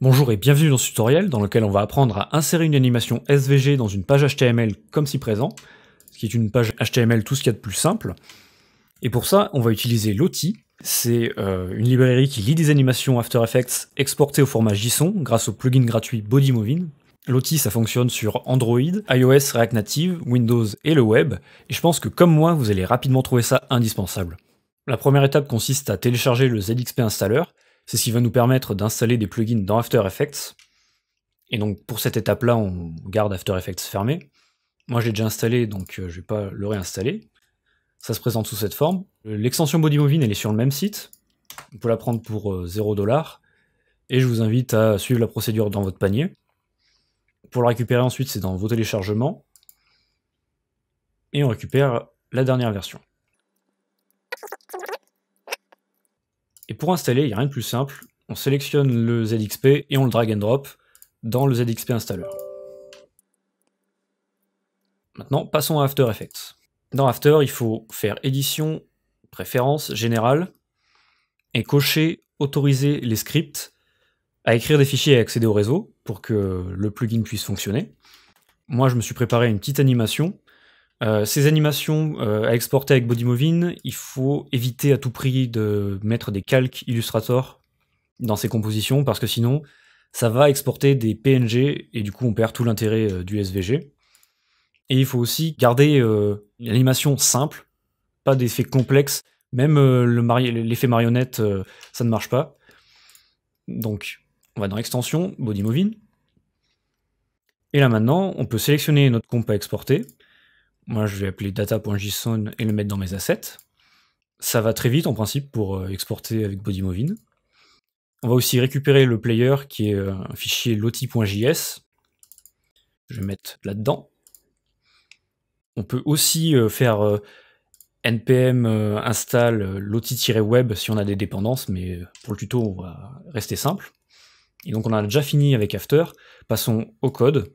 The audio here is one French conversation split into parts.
Bonjour et bienvenue dans ce tutoriel dans lequel on va apprendre à insérer une animation SVG dans une page HTML comme si présent, ce qui est une page HTML tout ce qu'il y a de plus simple. Et pour ça, on va utiliser Lottie, c'est euh, une librairie qui lit des animations After Effects exportées au format JSON grâce au plugin gratuit Bodymovin. Lottie, ça fonctionne sur Android, iOS, React Native, Windows et le web, et je pense que comme moi, vous allez rapidement trouver ça indispensable. La première étape consiste à télécharger le ZXP Installer, c'est ce qui va nous permettre d'installer des plugins dans After Effects. Et donc pour cette étape-là, on garde After Effects fermé. Moi j'ai déjà installé, donc euh, je ne vais pas le réinstaller. Ça se présente sous cette forme. L'extension BodyMovin, elle est sur le même site. On peut la prendre pour 0$. Euh, Et je vous invite à suivre la procédure dans votre panier. Pour la récupérer ensuite, c'est dans vos téléchargements. Et on récupère la dernière version. Et pour installer, il n'y a rien de plus simple. On sélectionne le ZXP et on le drag and drop dans le ZXP installer. Maintenant, passons à After Effects. Dans After, il faut faire édition, préférences, générale, et cocher autoriser les scripts à écrire des fichiers et accéder au réseau pour que le plugin puisse fonctionner. Moi, je me suis préparé une petite animation euh, ces animations euh, à exporter avec Bodymovin, il faut éviter à tout prix de mettre des calques Illustrator dans ces compositions parce que sinon, ça va exporter des PNG et du coup, on perd tout l'intérêt euh, du SVG. Et il faut aussi garder l'animation simple, pas d'effets complexes. Même l'effet marionnette, ça ne marche pas. Donc, on va dans Extension, Bodymovin. Et là maintenant, on peut sélectionner notre comp à exporter moi, je vais appeler data.json et le mettre dans mes assets. Ça va très vite en principe pour euh, exporter avec Bodymovin. On va aussi récupérer le player qui est euh, un fichier loti.js. Je vais mettre là-dedans. On peut aussi euh, faire npm install loti-web si on a des dépendances, mais pour le tuto, on va rester simple. Et donc on a déjà fini avec After. Passons au code.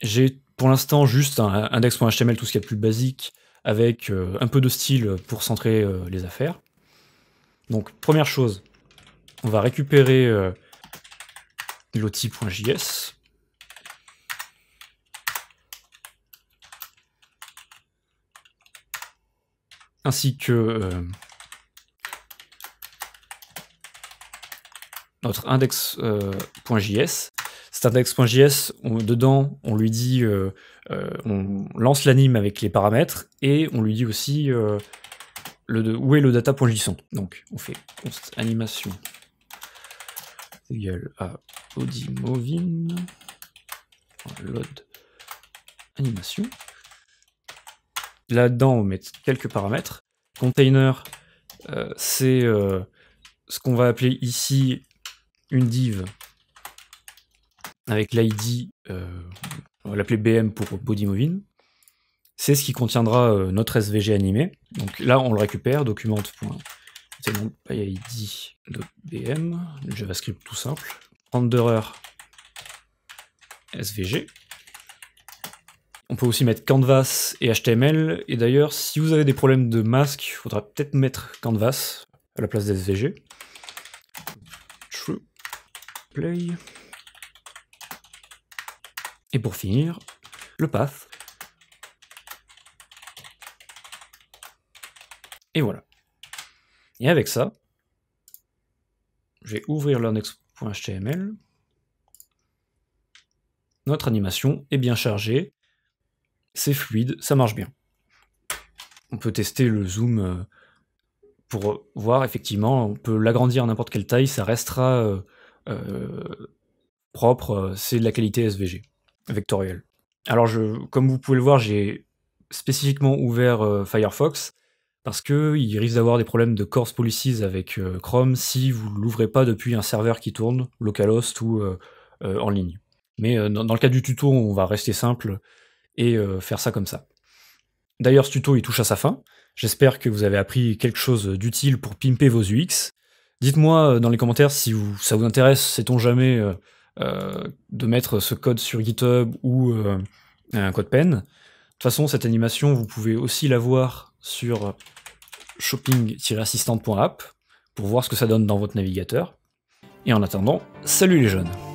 J'ai pour l'instant, juste un index.html, tout ce qui est plus basique, avec euh, un peu de style pour centrer euh, les affaires. Donc, première chose, on va récupérer euh, l'outil.js, Ainsi que notre index.js c'est index.js, dedans, on lui dit, euh, euh, on lance l'anime avec les paramètres et on lui dit aussi euh, le, où est le data.json. Donc, on fait const animation égale à audimovin load animation. Là-dedans, on met quelques paramètres. Container, c'est ce qu'on va appeler ici une div avec l'ID, euh, on va l'appeler BM pour Bodymovin, c'est ce qui contiendra euh, notre SVG animé. Donc là, on le récupère, document.pyid.bm, BM, JavaScript tout simple, renderer SVG. On peut aussi mettre canvas et HTML, et d'ailleurs, si vous avez des problèmes de masque, il faudra peut-être mettre canvas à la place d'SVG. True. Play. Et pour finir, le path. Et voilà. Et avec ça, je vais ouvrir l'index.html. Notre animation est bien chargée, c'est fluide, ça marche bien. On peut tester le zoom euh, pour voir effectivement, on peut l'agrandir à n'importe quelle taille, ça restera euh, euh, propre, c'est de la qualité SVG vectoriel. Alors, comme vous pouvez le voir, j'ai spécifiquement ouvert euh, Firefox parce qu'il risque d'avoir des problèmes de course policies avec euh, Chrome si vous ne l'ouvrez pas depuis un serveur qui tourne, localhost ou euh, en ligne. Mais dans, le cas du tuto, on va rester simple et faire ça comme ça. D'ailleurs, ce tuto, il touche à sa fin. J'espère que vous avez appris quelque chose d'utile pour pimper vos UX. Dites-moi dans les commentaires si ça vous intéresse, sait-on jamais euh, de mettre ce code sur GitHub ou euh, un code pen. De toute façon, cette animation, vous pouvez aussi la voir sur shopping-assistant.app pour voir ce que ça donne dans votre navigateur. Et en attendant, salut les jeunes